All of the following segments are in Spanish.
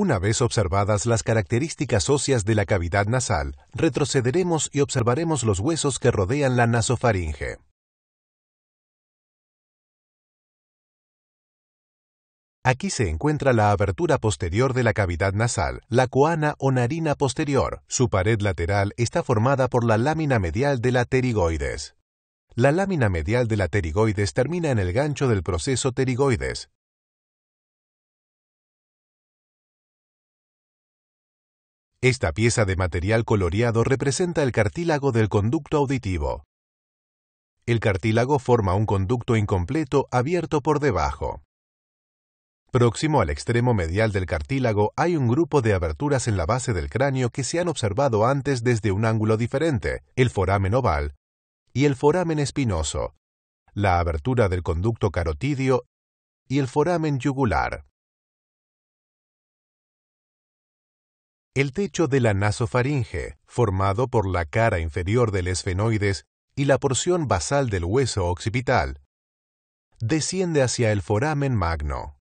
Una vez observadas las características óseas de la cavidad nasal, retrocederemos y observaremos los huesos que rodean la nasofaringe. Aquí se encuentra la abertura posterior de la cavidad nasal, la coana o narina posterior. Su pared lateral está formada por la lámina medial de la pterigoides. La lámina medial de la pterigoides termina en el gancho del proceso pterigoides. Esta pieza de material coloreado representa el cartílago del conducto auditivo. El cartílago forma un conducto incompleto abierto por debajo. Próximo al extremo medial del cartílago hay un grupo de aberturas en la base del cráneo que se han observado antes desde un ángulo diferente, el foramen oval y el foramen espinoso, la abertura del conducto carotidio y el foramen yugular. el techo de la nasofaringe, formado por la cara inferior del esfenoides y la porción basal del hueso occipital, desciende hacia el foramen magno.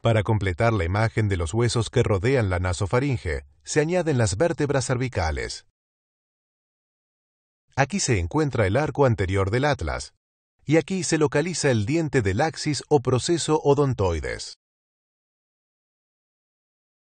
Para completar la imagen de los huesos que rodean la nasofaringe, se añaden las vértebras cervicales. Aquí se encuentra el arco anterior del atlas, y aquí se localiza el diente del axis o proceso odontoides.